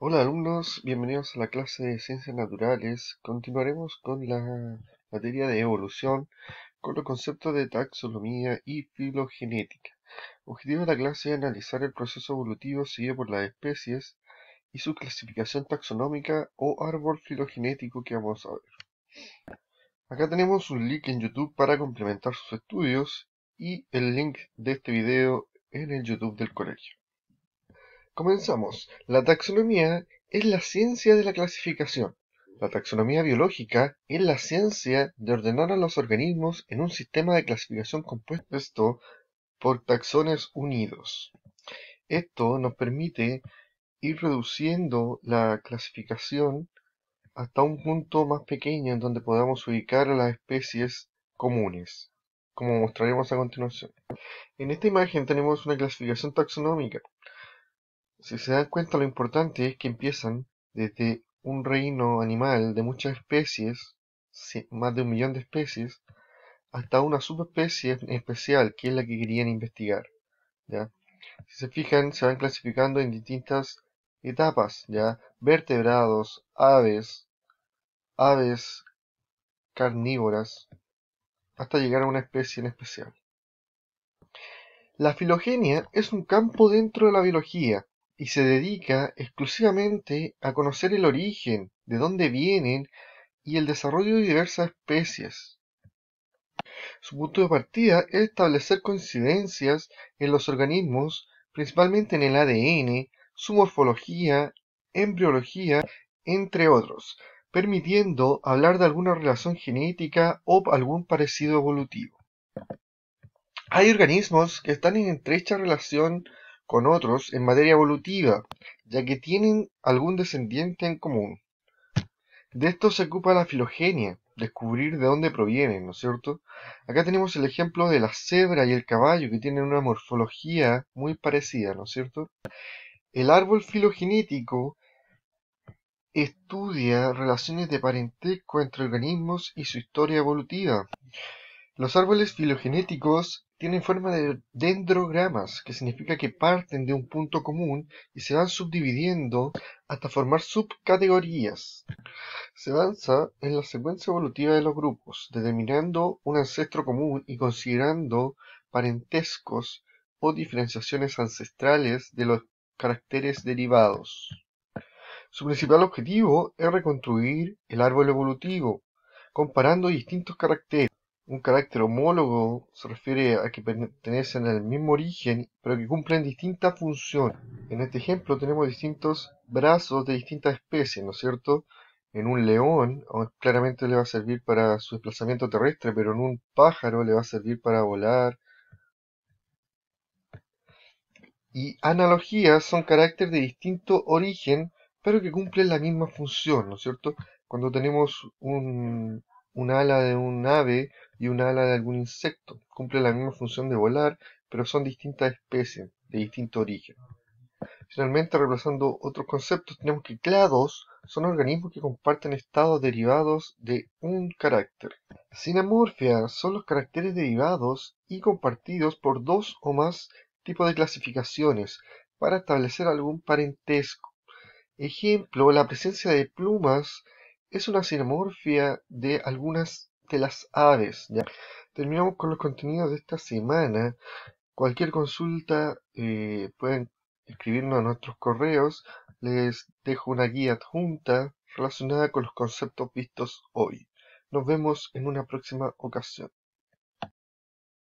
Hola alumnos, bienvenidos a la clase de Ciencias Naturales. Continuaremos con la materia de evolución, con los conceptos de taxonomía y filogenética. Objetivo de la clase es analizar el proceso evolutivo seguido por las especies y su clasificación taxonómica o árbol filogenético que vamos a ver. Acá tenemos un link en YouTube para complementar sus estudios y el link de este video en el YouTube del colegio. Comenzamos. La taxonomía es la ciencia de la clasificación. La taxonomía biológica es la ciencia de ordenar a los organismos en un sistema de clasificación compuesto por taxones unidos. Esto nos permite ir reduciendo la clasificación hasta un punto más pequeño en donde podamos ubicar a las especies comunes, como mostraremos a continuación. En esta imagen tenemos una clasificación taxonómica si se dan cuenta, lo importante es que empiezan desde un reino animal de muchas especies, más de un millón de especies, hasta una subespecie especial, que es la que querían investigar. ¿ya? Si se fijan, se van clasificando en distintas etapas, ¿ya? Vertebrados, aves, aves carnívoras, hasta llegar a una especie en especial. La filogenia es un campo dentro de la biología y se dedica exclusivamente a conocer el origen, de dónde vienen y el desarrollo de diversas especies. Su punto de partida es establecer coincidencias en los organismos, principalmente en el ADN, su morfología, embriología, entre otros, permitiendo hablar de alguna relación genética o algún parecido evolutivo. Hay organismos que están en estrecha relación con otros en materia evolutiva, ya que tienen algún descendiente en común. De esto se ocupa la filogenia, descubrir de dónde provienen, ¿no es cierto? Acá tenemos el ejemplo de la cebra y el caballo, que tienen una morfología muy parecida, ¿no es cierto? El árbol filogenético estudia relaciones de parentesco entre organismos y su historia evolutiva. Los árboles filogenéticos tienen forma de dendrogramas, que significa que parten de un punto común y se van subdividiendo hasta formar subcategorías. Se lanza en la secuencia evolutiva de los grupos, determinando un ancestro común y considerando parentescos o diferenciaciones ancestrales de los caracteres derivados. Su principal objetivo es reconstruir el árbol evolutivo, comparando distintos caracteres un carácter homólogo se refiere a que pertenecen al mismo origen, pero que cumplen distintas funciones. En este ejemplo tenemos distintos brazos de distintas especies, ¿no es cierto? En un león claramente le va a servir para su desplazamiento terrestre, pero en un pájaro le va a servir para volar. Y analogías son carácter de distinto origen, pero que cumplen la misma función, ¿no es cierto? Cuando tenemos un, un ala de un ave y un ala de algún insecto. Cumple la misma función de volar, pero son distintas especies, de distinto origen. Finalmente, reemplazando otros conceptos, tenemos que clados son organismos que comparten estados derivados de un carácter. Sinamorfia son los caracteres derivados y compartidos por dos o más tipos de clasificaciones para establecer algún parentesco. Ejemplo, la presencia de plumas es una sinamorfia de algunas de las aves. ¿ya? Terminamos con los contenidos de esta semana. Cualquier consulta eh, pueden escribirnos a nuestros correos. Les dejo una guía adjunta relacionada con los conceptos vistos hoy. Nos vemos en una próxima ocasión.